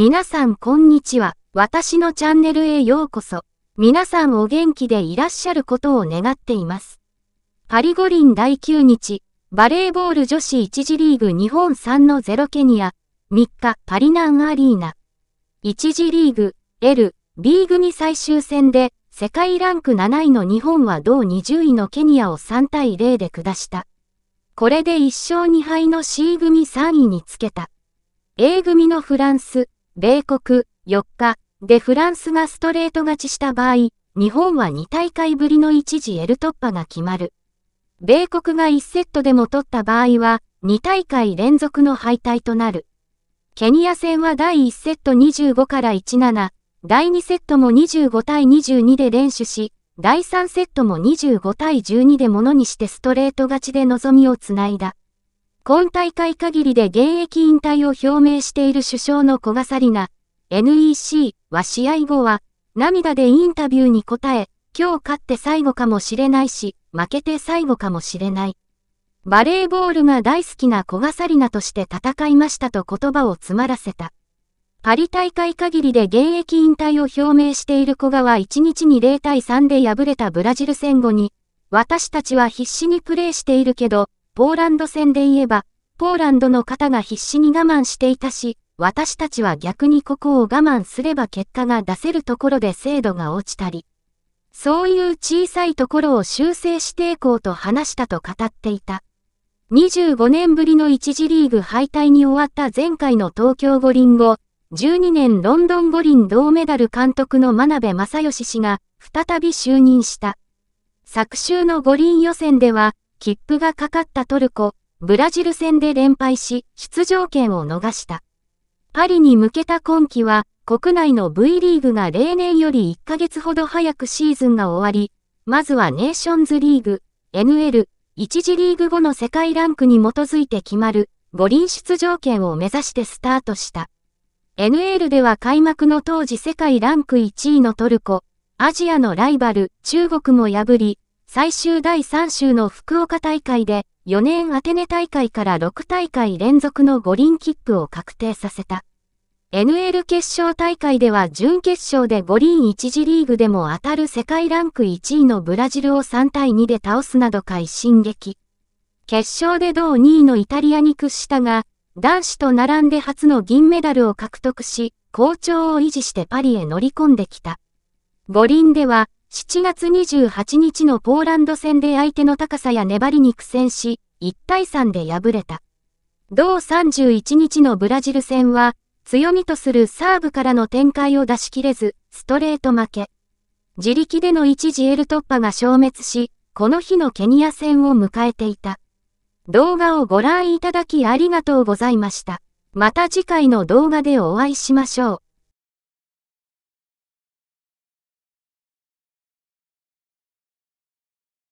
皆さんこんにちは。私のチャンネルへようこそ。皆さんお元気でいらっしゃることを願っています。パリ五輪第9日、バレーボール女子1次リーグ日本3の0ケニア、3日パリナンアリーナ。1次リーグ L、B 組最終戦で、世界ランク7位の日本は同20位のケニアを3対0で下した。これで1勝2敗の C 組3位につけた。A 組のフランス、米国、4日でフランスがストレート勝ちした場合、日本は2大会ぶりの一時 L 突破が決まる。米国が1セットでも取った場合は、2大会連続の敗退となる。ケニア戦は第1セット25から17、第2セットも25対22で連取し、第3セットも25対12でものにしてストレート勝ちで望みをつないだ。今大会限りで現役引退を表明している首相の小賀紗理那 NEC は試合後は、涙でインタビューに答え、今日勝って最後かもしれないし、負けて最後かもしれない。バレーボールが大好きな小賀紗理那として戦いましたと言葉を詰まらせた。パリ大会限りで現役引退を表明している古賀は1日に0対3で敗れたブラジル戦後に、私たちは必死にプレーしているけど、ポーランド戦で言えば、ポーランドの方が必死に我慢していたし、私たちは逆にここを我慢すれば結果が出せるところで精度が落ちたり、そういう小さいところを修正していこうと話したと語っていた。25年ぶりの1次リーグ敗退に終わった前回の東京五輪後、12年ロンドン五輪銅メダル監督の真鍋正義氏が再び就任した。昨週の五輪予選では、切符がかかったトルコ、ブラジル戦で連敗し、出場権を逃した。パリに向けた今季は、国内の V リーグが例年より1ヶ月ほど早くシーズンが終わり、まずはネーションズリーグ、NL、1次リーグ後の世界ランクに基づいて決まる五輪出場権を目指してスタートした。NL では開幕の当時世界ランク1位のトルコ、アジアのライバル、中国も破り、最終第3週の福岡大会で4年アテネ大会から6大会連続の五輪切符を確定させた。NL 決勝大会では準決勝で五輪一次リーグでも当たる世界ランク1位のブラジルを3対2で倒すなど快進撃。決勝で同2位のイタリアに屈したが、男子と並んで初の銀メダルを獲得し、好調を維持してパリへ乗り込んできた。五輪では、7月28日のポーランド戦で相手の高さや粘りに苦戦し、1対3で敗れた。同31日のブラジル戦は、強みとするサーブからの展開を出し切れず、ストレート負け。自力での一時 L 突破が消滅し、この日のケニア戦を迎えていた。動画をご覧いただきありがとうございました。また次回の動画でお会いしましょう。